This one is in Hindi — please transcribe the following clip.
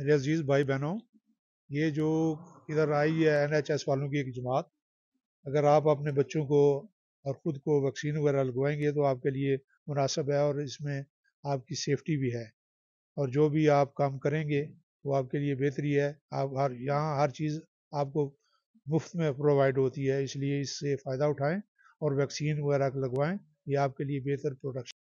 मेरे अजीज़ भाई बहनों ये जो इधर आई है एन एच एस वालों की एक जमात अगर आप अपने बच्चों को और ख़ुद को वैक्सीन वगैरह लगवाएंगे तो आपके लिए मुनासब है और इसमें आपकी सेफ्टी भी है और जो भी आप काम करेंगे वो आपके लिए बेहतरी है आप हर यहाँ हर चीज़ आपको मुफ्त में प्रोवाइड होती है इसलिए इससे फ़ायदा उठाएं और वैक्सीन वगैरह लगवाएं ये आपके लिए बेहतर प्रोडक्शन